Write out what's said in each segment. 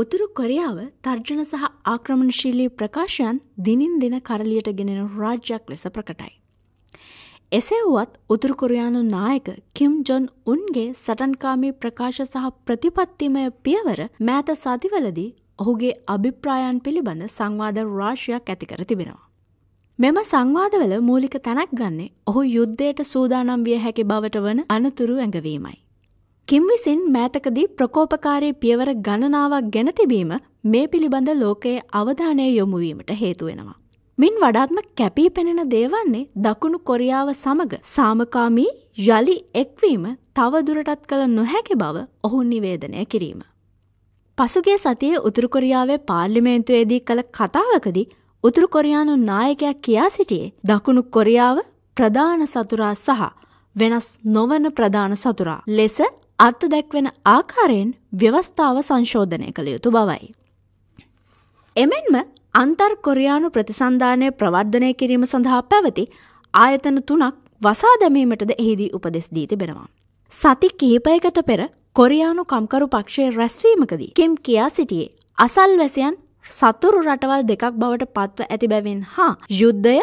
උතුරු කොරියාව තර්ජන සහ ආක්‍රමණශීලී ප්‍රකාශයන් දිනින් දෙන කරලියට ගෙනෙන රාජ්‍යයක් ලෙස ප්‍රකටයි. එසේ වුවත් උතුරු කොරයානු නායක කිම් ජොන් උන්ගේ සටන්කාමී ප්‍රකාශ සහ ප්‍රතිපත්තිමය පියවර මෑත සතිවලදී ඔහුගේ අභිප්‍රායන් පිළිබඳ සංවාද රාශයක් ඇතිකර තිබෙනවා. මෙම සංවාදවල මූලික තැනක් ගන්නේ ඔහු යුද්ධයට සූදානම් විය හැකි බවට වන අනතුරු ඇඟවීමයි. කිම් විසින් මෑතකදී ප්‍රකෝපකාරී පියවර ගණනාවක් ගැන තිබීම මේ පිළිබඳ ලෝකයේ අවධානය යොමුවීමට හේතුවෙනවා. මින් වඩාත්ම කැපී පෙනෙන දේවන්නේ දකුණු කොරියාව සමග සාමකාමී යළි එක්වීම තවදුරටත් කළ නොහැකි බව ඔහු නිවේදනය කිරීම. පසුගේ සතිය උතුරුකොරියාවේ පාර්ලිමේන්තුවේදී කළ කතාවකදි උතුරුකොරයානු නායකයක් කියා සිටියේ දකුණු කොරියාව ප්‍රධාන සතුරා සහ වෙනස් නොවන ප්‍රධාන සතුරා ලෙස අර්ථ දැක්වෙන ආකාරයෙන් ව්‍යවස්ථාව සංශෝධනය කළ යුතු බවයි. එමෙන්ම අන්තර් කොරයානු ප්‍රතිසන්ධානය ප්‍රවර්ධනය කිරීම සඳහා පැවති ආයතන තුනක් වසා දැමීමටද එහිදී උපදෙස් දී තිබෙනවා. සති කිහිපයකට පෙර කොරයානු කම්කරු පක්ෂයේ රැස්වීමකදී කෙම් කියා සිටියේ අසල්වැසියන් සතුරු රටවල් දෙකක් බවට පත්ව ඇති බැවින් හා යුද්ධය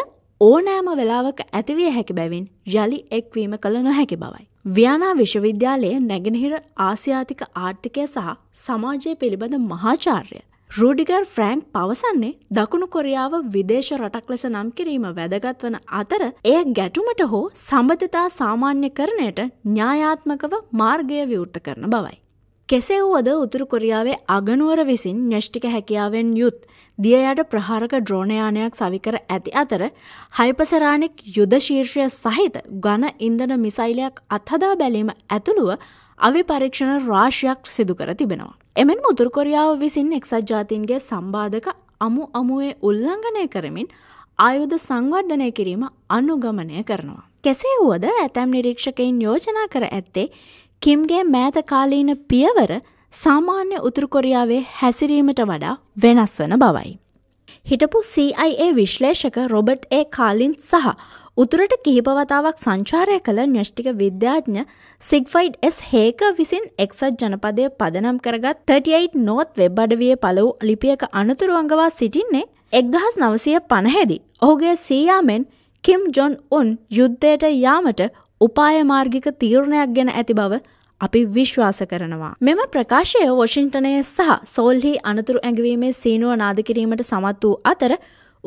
ඕනෑම වෙලාවක ඇතිවිය හැකි බැවින් යළි එක්වීම කළ නොහැකි බවයි. ව්‍යානා විශ්වවිද්‍යාලයේ නැගෙනහිර ආසියාතික ආර්ථිකය සහ සමාජය පිළිබඳ මහාචාර්ය. රූඩිගර් ෆ්‍රෑන්ක් පවසන්නේ දකුණු කොරියාව විදේශ රටක් ලෙස නම් කිරීම වැදගත් වන අතර එය ගැටුමට හෝ සම්බධතා සාමාන්‍ය කරණයට ඥායාත්මකව මාර්ගය විවෘත කරන බවයි. කෙසේ වුවද උතුරු කොරියාවේ අගනුවර විසින් න්‍යෂ්ටික හැකියාවෙන් යුත් දියයට ප්‍රහාරක ද්‍රෝණයානයක් සවිකර ඇති අතර හයිපසරාණික් යුදශීර්ෂය සහිත ගණ ඉන්දන මිසයිලයක් අත්හදා බැලීම ඇතුළුව අවිපරීක්ෂණ රාශයක් සිදුකර තිබෙනවා. එමෙන් මුතුරකොරියාව විසින් එක්සත් ජාතින්ගේ සම්බාධක අමු අමුවේ උල්ලංඝනය කරමින් ආයුධ සංවර්ධනය කිරීම අනුගමනය කරනවා. කෙසේ වුවද ඇතැම් නිරීක්ෂකයින් යෝජනා කර ඇත්තේ කිම්ගේ මෑත කාලීන පියවර සාමාන්‍ය උතුරු කොරියාවේ හැසිරීමට වඩා වෙනස් වන බවයි. හිටපු CIA විශ්ලේෂක රොබට් ඒ කාලින් සහ උතුරට කිහිපවතාවක් සංචාරය කළ න්‍යෂ්ටික විද්‍යාඥ සිග්ෆයිඩ් එස් හේක විසින් එක්සත් ජනපදය පදනම් කරගත් 38 නෝත් වෙබ් අඩවිය පළ වූ ලිපියක අනතුරු අඟවා සිටින්නේ එක්දහස් නවසය පණහැදි. ඔහුගේ සීයාමෙන් කිම් ජොන් උන් යුද්ධයට යාමට උපායමාර්ගික තීරණයක් ගැන ඇති බව අපි විශ්වාස කරනවා. මෙම ප්‍රකාශය වොෂින්ටනය සහ සෝල්හි අනතුරු ඇඟවීමේ සීනුව නාද කිරීමට සමත් වූ අතර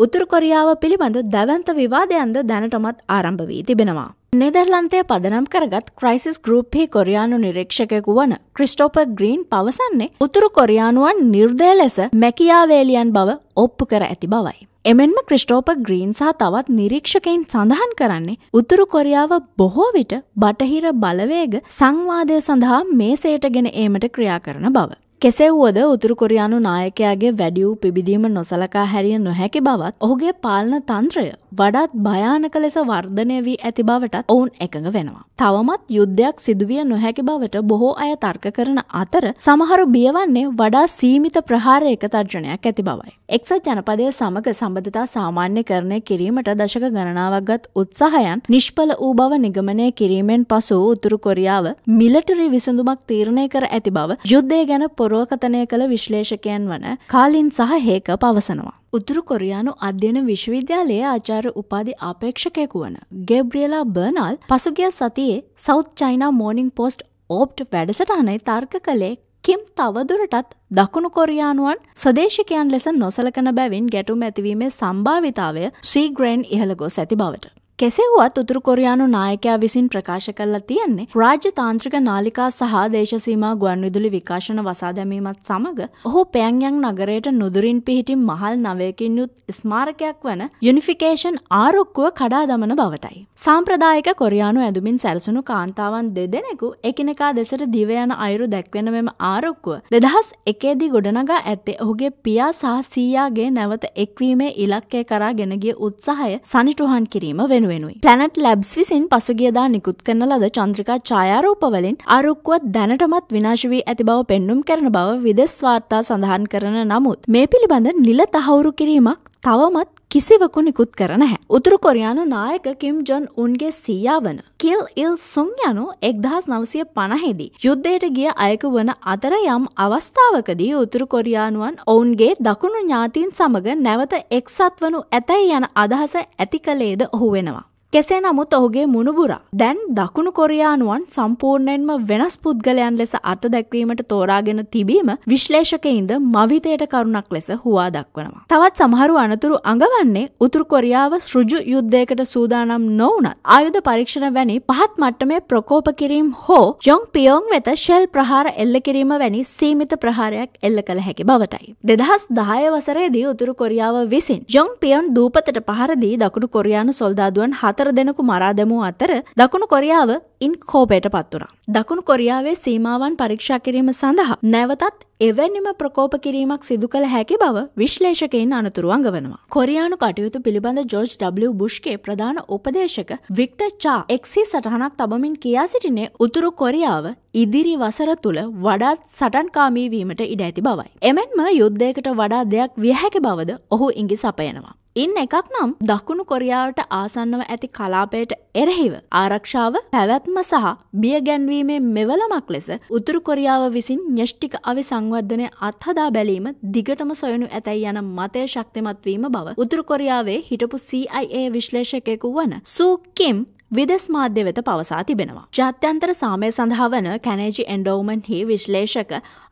උතුරු කොරියාව පිළිබඳ දැවන්ත විවාදයන්ද දැනටමත් ආරම්භ වී තිබෙනවා. නෙදර්ලන්තය පදනම් කරගත් ක්‍රයිසිස් ගරුප්හි කොරයානු නිරක්ෂකයකු වන ක්‍රිස්ටෝප ග්‍රීන් පවසන්නේ උතුරු කොරයානුවන් නිර්දය ලෙස මැකියාවේලියන් බව ඔප්පු කර ඇති බවයි. එමෙන්ම ක්‍රිස්ටෝප ග්‍රීන් සහ තවත් නිරීක්ෂකයින් සඳහන් කරන්නේ උතුරු කොරියාව බොහෝ විට බටහිර බලවේග සංවාදය සඳහා මේසයට ගෙන ඒමට ක්‍රියා කරන බව. කෙසේ වුවද උතුරු කොරියානු නායකයාගේ වැඩියූ පිබිදීම නොසලකා හැරිය නොහැකි බවත් ඔහුගේ පාලන තන්ත්‍රය වඩාත් භයානක ලෙස වර්ධනය වී ඇති බවටත් ඔවුන් එකඟ වෙනවා. තවමත් යුද්ධයක් සිදුවිය නොහැකි බවට බොහෝ අය තර්ක කරන අතර සමහරු බියවන්නේ වඩා සීමිත ප්‍රහාර එක තර්ජනයක් ඇති බවයි. එක්සත් ජනපදය සමග සම්බධතා සාමාන්‍යකරණය කිරීමට දශක ගණනාවක්ගත් උත්සාහයන් නිෂ්පල වූ බව නිගමනය කිරීමෙන් පසු උතුරු කොරියාව මිලටරි විසඳුමක් තීරණය කර ඇති බව යුද්ධය ගැන පොර පුරෝකතනය කළ විශ්ලේෂකයන් වන කාලින් සහ හේක පවසනවා. උතුරු කොරයානු අධ්‍යන විශ්වවිද්‍යාලයේ ආචාර්ය උපාධි ආපේක්ෂකයකු වන ගෙබ්‍රියලා බර්නල් පසුගිය සතියේ සෞත් චයිනා මෝනිින් පෝස්ට් ඕප්ට් වැඩසටහනයි තර්ක කළේ කිම් තවදුරටත් දකුණු කොරයානුවන් සදේශකයන් ලෙස නොසලකන බැවින් ගැටුම් ඇතිවීමේ සම්භාවිතාවය ශ්‍රීග්‍රේන් ඉහළ ගොස් ඇති බවට. කෙසෙහුවත් උතුරු කොරයානු නායකයා විසින් ප්‍රකාශ කරලා තියෙන්නේ රාජ්‍ය තාන්ත්‍රික නාලිකා සහ දේශසීමා ගුවන් විදුලි විකාශන වසා දැමීමත් සමඟ ඔහු පෑන්යන් නගරයට නුදුරින් පිහිටි මහල් නවයකින් යුත් ස්මාරකයක් වන යුනිෆිකේෂන් ආරොක්කුව කඩා දමන බවටයි. සාම්ප්‍රදායක කොරයානු ඇදුමින් සැරසුණු කාන්තාවන් දෙදෙනෙකු එකිනෙකා දෙසට දිවයන අයුරු දැක්වෙන මෙම ආරොක්කුව දෙදහස් එකේදී ගොඩනගා ඇත්තේ ඔහුගේ පියා සහ සීයාගේ නැවත එක්වීමේ ඉලක්කය කරා ගෙනගිය උත්සාහය සනිටුහන් කිරීම වෙනුව. වෙනුයි. ප්ලැනට් ලැබ්ස් විසින් පසුගියදා නිකුත් කරන ලද චන්ද්‍රිකා ඡායාරූපවලින් ආරුක්කුවත් දැනටමත් විනාශ වී ඇති බව පෙන්눔 කරන බව විදෙස් වාර්තා සඳහන් කරන නමුත් මේ පිළිබඳ නිල තහවුරු කිරීමක් තවමත් කිසිවකු නිකුත් කර නැහැ. උතුරු කොරයානු නායක කිම් ජොන් උන්ගේ සීයා වන කිල් ඉල් සුන් යනු එක්දහස් නවසය පණහිදී. යුද්ධයට ගිය අයකු වන අතර යම් අවස්ථාවකදී උතුරු කොරයානුවන් ඔවුන්ගේ දකුණු ඥාතීන් සමඟ නැවත එක්සත් වනු ඇතැයි යන අදහස ඇති කළේද ඔහු වෙනවා. කෙසේ නමුත් ඔහුගේ මුණුබුරා දැන් දකුණු කොරියානුවන් සම්පූර්ණයෙන්ම වෙනස් පුද්ගලයන් ලෙස අත දැක්වීමට තෝරාගෙන තිබීම විශ්ලේෂකයින්ද මවිතයට කරුණක් ලෙස හුවා දක්වනවා. තවත් සමහරු අනතුරු අඟවන්නේ උතුරු කොරියාව සෘජු යුද්ධයකට සූදානම් නොවනත් ආයුධ පරීක්ෂණ වැනි පහත් මට්ටමේ ප්‍රකෝප කිරීම් හෝ ජොං පියෝන් වෙත ෂෙල් ප්‍රහාර එල්ල කිරීම වැනි සීමිත ප්‍රහාරයක් එල්ල කළ හැකි බවටයි. දෙදහස් දාය වසරේදී උතුරු කොරියාව විසින් ජොං පියොන් දූපතට පහරදී දකුණු කොරියානු සොල්දාදුවන් හත හතර දෙනකු මරා දැමූ අතර දකුණු කොරියාව ඉන් කෝපයට පත්වනා. දකුණු කොරියාවේ සීමාවන් පරීක්ෂා කිරීම සඳහා නැවතත් එවැනිම ප්‍රකෝප කිරීමක් සිදු කළ හැකි බව විශ්ලේෂකයින් අනතුරු අඟවනවා. කොරියානු කටයුතු පිළිබඳ ජෝජ් W. බුෂ්ගේ ප්‍රධාන උපදේශක වික්ට චා එක්සි සටහනක් තබමින් කියා සිටිනේ උතුරු කොරියාව ඉදිරි වසර තුළ වඩාත් සටන්කාමීවීමට ඉඩ ඇති බවයි. එමෙන්ම යුද්ධයකට වඩා දෙයක් වියහැකි බවද ඔහු ඉඟි සපයනවා. ඉන් එකක් නම් දකුණු කොරියාවට ආසන්නව ඇති කලාපයට එරහිව ආරක්ෂාව පැවැත්ම සහ බිය ගැන්වීමේ මෙවලමක් ලෙස උතුරු කොරියාව විසින් ඥෂ්ටික අවි සංවර්ධනය අත්හදා බැලීම දිගටම සොයනු ඇතැයි යන මතය ශක්තිමත්වීම බව උතුරු කොරියාවේ හිටපු CIA විශ්ලේෂකයෙකු වන සූ කිම් විදෙස් මාධ්‍ය වෙත පවසා තිබෙනවා. ජාත්‍යන්තර සාමය සඳහා වන කැනේජි එන්ඩෝමන් හි විශ්ලේෂක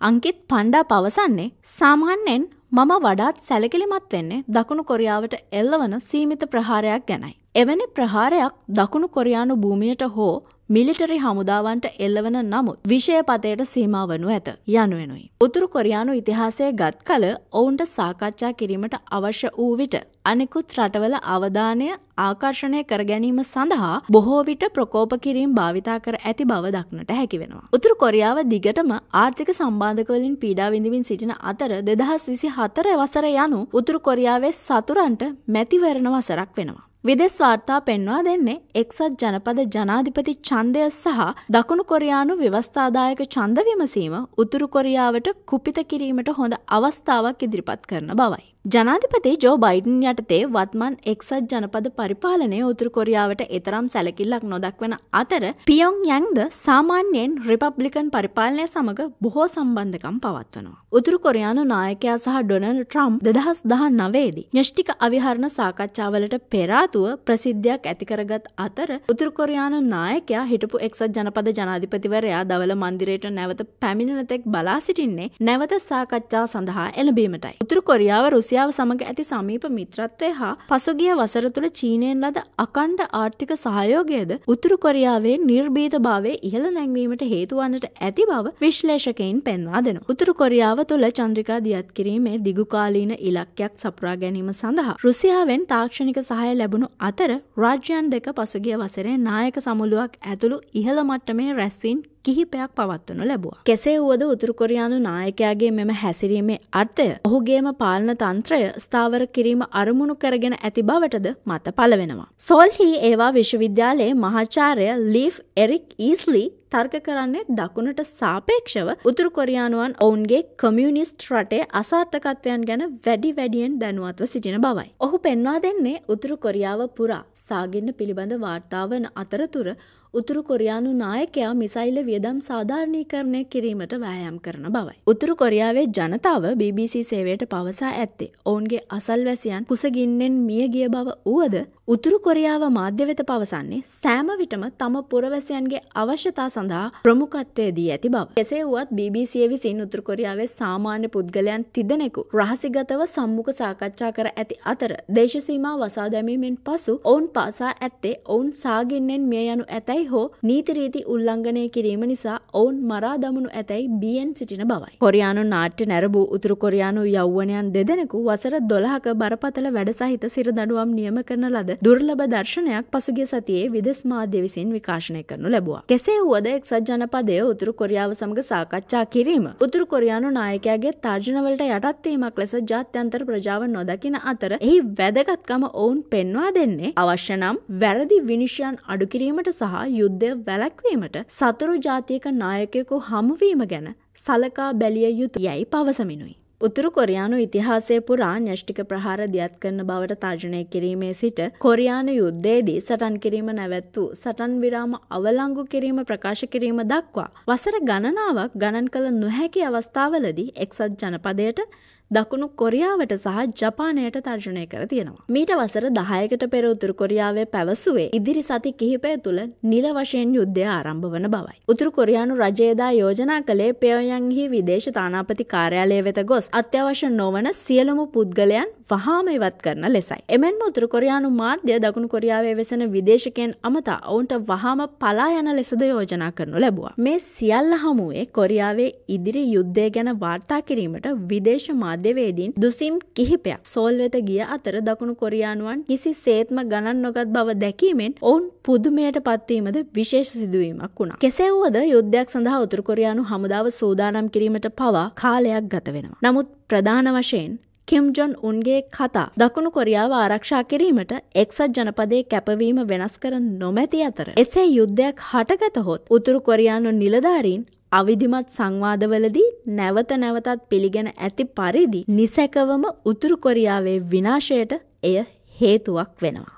අංකිත් පණ්ඩා පවසන්නේ සාමාන්‍යෙන් මම වඩාත් සැලකිලිමත් වෙන්නේ දකුණු කොරියාවට එල්ලවන සීමිත ප්‍රහාරයක් ගැනයි. එවැනි ප්‍රහාරයක් දකුණු කොරියානු භූමියට හෝ මිලිටරි හමුදාවන්ට එල්ලවන නමුත් විෂයපතයට සීමාවනු ඇත යනුවෙනුයි. උතුරු කොරියානු ඉතිහාසය ගත් කල ඔවුන්ට සාකච්ඡා කිරීමට අවශ්‍ය වූ විට අනෙකුත් රටවල අවධානය ආකර්ෂණය කර ගැනීම සඳහා බොහෝ විට ප්‍රකෝප කිරීම් භාවිතා කර ඇති බව දක්නට හැකිවෙනවා. උතුරු කොරියාව දිගටම ආර්ථික සම්බාධකවලින් පීඩා විඳමින් සිටින අතර දෙදහස් විසි හතර වසර යනු උතුරු කොරියාවේ සතුරන්ට මැතිවරණ වසරක් වෙනවා. විදෙස් වාර්තා පෙන්වා දෙන්නේ එක්සත් ජනපද ජනාධිපති ඡන්දය සහ දකුණු කොරියානු ව්‍යවස්ථාදායක ඡන්ද විමසීම උතුරු කොරියාවට කුපිත කිරීමට හොඳ අවස්ථාවක් ඉදිරිපත් කරන බවයි. ජනාධිපති ජෝ බයිඩන් යටතේ වත්මන් එක්සත් ජනපද පරිපාලනය උතුරු කොරියාවට එතරම් සැලකිල්ලක් නොදක්වන අතර පියොන් යංද සාමාන්‍යයෙන් රිපබ්ලිකන් පරිපාලනය සමඟ බොහෝ සම්බන්ධකම් පවත්වනවා. උතුරු කොරයානු නායකයා සහ ඩොනල් ට්‍රම් දෙදහස් දහ නවේදි. ඥෂ්ටික අවිහරණ සාකච්ඡාවලට පෙරාතුව ප්‍රසිද්ධයක් ඇතිකරගත් අතර උතුරු කොරයානු නායකයා හිටපු එක්සත් ජනපද ජනාධිපතිවරයා දවල මන්දිරයට නැවත පැමිණනතෙක් බලා සිටින්නේ නැවත සාකච්ඡා සඳහා එළබීමටයි. උතුරු කොරියාව රුසිය රැසියාව සමඟ ඇති සමීප මිත්‍රත්වය හා පසුගිය වසර තුළ චීනයෙන් ලද අකණ්ඩ ආර්ථික සහයෝගයද උතුරු කොරියාවේ නිර්බීතභාවය ඉහළ නැංවීමට හේතුවන්නට ඇති බව විශ්ලේෂකයින් පෙන්වා දෙෙන. උතුරු කොරියාව තුළ චන්ද්‍රිකා දියත් කිරීමේ දිගුකාලීන ඉලක්කයක් සපුරා ගැනීම සඳහා රුසියාවෙන් තාක්ෂණික සහය ලැබුණු අතර රාජ්‍යන් දෙක පසුගිය වසරේ නායක සමුළුවක් ඇතුළු ඉහළ මට්ටමේ රැස්වීන් කිහිපයක් පවත්වනු ලැබවා. කෙසේ වුවද උතුරකොරයානු නායකයාගේ මෙම හැසිරීමේ අර්ථය ඔහුගේම පාලන තන්ත්‍රය ස්ථාවර කිරීම අරමුණු කරගෙන ඇති බවටද මත පලවෙනවා. සොල්හි ඒවා විශ්වවිද්‍යාලයේ මහාචාරය ලීෆ් එරික් ඊස්ලි තර්ක කරන්නේ දකුණට සාපේක්ෂව උතුරු කොරියානුවන් ඔවුන්ගේ කමියනිස්ට් රටේ අසාර්ථකත්වයන් ගැන වැඩි වැඩියෙන් දැනුවත්ව සිටින බවයි. ඔහු පෙන්වා දෙන්නේ උතුරු කොරියාව පුරා සාගෙන්න්න පිළිබඳ වාර්තාවන අතරතුර උතුරු කොරියානු නායකයා මිසයිල වියදම් සාධාරණීකරණය කිරීමට වෑයම් කරන බවයි. උතුරු කොරියාවේ ජනතාව BBC සේවයට පවසා ඇත්තේ ඔවුන්ගේ අසල්වැසියන් කුසගින්නෙන් මිය ගිය බව වුවද උතුරු කොරියාව මාධ්‍ය වෙත පවසන්නේ සෑම විටම තම පුරවැසියන්ගේ අවශ්‍යතා සඳහා ප්‍රමුඛත්වය දී ඇති බව. එසේ වුවත් BBC විසින් උතුරු කොරියාවේ සාමාන්‍ය පුද්ගලයන් තිදෙනෙකු රහසිගතව සම්මුඛ සාකච්ඡා කර ඇති අතර දේශසීමා වසා දැමීමෙන් පසු ඔවුන් පාසා ඇත්තේ ඔවුන් සාගින්නෙන් මිය යනු ඇතැයි හෝ නීතිරීති උල්ලංඝනය කිරීම නිසා ඔවුන් මරා දමනු ඇතැයි බියෙන් සිටින බවයි. කොරියානු නාට්‍ය නැරබූ උතුරු කොරියානු යෞවනයන් දෙදෙනෙකු වසර දොළහක බරපතල වැඩ සහිත සිරදඩුවම් නියම කරන ලද දුර්ලභ දර්ශනයක් පසුගේ සතියේ විදෙස් මාධ්‍ය විසින් විකාශනය කරනු ලැබවා. කෙසේ වුවද එක්සත් ජනපදය උතුරු කොරියාව සමඟ සාකච්ඡා කිරීම. උතුරු කොරියානු නායකයාගේ තර්ජනවලට යටත්වීමක් ලෙස ජාත්‍යන්තර ප්‍රජාව නොදකින අතර එහි වැදගත්කම ඔවුන් පෙන්වා දෙන්නේ අවශ්‍ය නම් වැරදි විනිශ්යන් අඩුකිරීමට සහ යුද්ධය වැලැක්වීමට සතුරු ජාතියක නායකයකු හමුවීම ගැන සලකා බැලිය යුතු යැයි පවසමිනුයි. උතුරු කොරයානු ඉතිහාසය පුරා න්‍යෂ්ටික ප්‍රහාර දියත් කරන බවට තර්ජනය කිරීමේ සිට කොරයානු යුද්ධයේදී සටන් කිරීම නැවැත් වූ සටන් විරාම අවලංගු කිරීම ප්‍රකාශ කිරීම දක්වා වසර ගණනාවක් ගණන් කළ නොහැකි අවස්ථාවලදී එක්සත් ජනපදයට දකුණු කොරියාවට සහ ජපානයට තර්ජනය කර තියෙනවා. මීට වසර දහයකට පෙර උතුරු කොරියාවේ පැවසුවේ ඉදිරි සති කිහිපය තුළ නිල වශයෙන් යුද්ධය ආරම්භ වන බවයි. උතුරු කොරියානු රජයේදා යෝජනා කළේ පෙයොයන්හි විදේශ තානාපති කාර්යාලය වෙත ගොස් අත්‍යවශ්‍ය නොවන සියලුම පුද්ගලයන් වහාම ඉවත් කරන ලෙසයි. එමෙන්ම උතුරු කොරියානු මාධ්‍ය දකුණු කොරියාවේ වෙසෙන විදේශකයන් අමතා ඔවුන්ට වහාම පලා යන ලෙසද යෝජනා කරනු ලැබුවා. මේ සියල්ල හමුවේ කොරියාවේ ඉදිරි යුද්ධය ගැන වාර්තා කිරීමට විදේශ මාධ්‍ය මධ්‍යවේදීන් දුසිම් කිහිපයක් සෝල් වෙත ගිය අතර දකුණු කොරියානුවන් කිසි සේත්ම ගණන් නොගත් බව දැකීමෙන් ඔවුන් පුදුමයට පත්වීමද විශේෂ සිදුවීමක් වුණා. කෙසේ වුවද යුද්ධයක් සඳහා උතුරු කොරියානු හමුදාව සූදානම් කිරීමට පවා කාලයක් ගත වෙනවා. නමුත් ප්‍රධාන වශයෙන් කිම් ජොන් උන්ගේ කතා දකුණු කොරියාව ආරක්ෂා කිරීමට එක්සත් ජනපදයේ කැපවීම වෙනස් කර නොමැති අතර එසේ යුද්ධයක් හටගත හොත් උතුරු කොරියානු නිලධාරීන් අවිධිමත් සංවාදවලදී නැවත නැවතත් පිළිගෙන ඇති පරිදි නිසැකවම උතුරු කොරියාවේ විනාශයට එය හේතුවක් වෙනවා.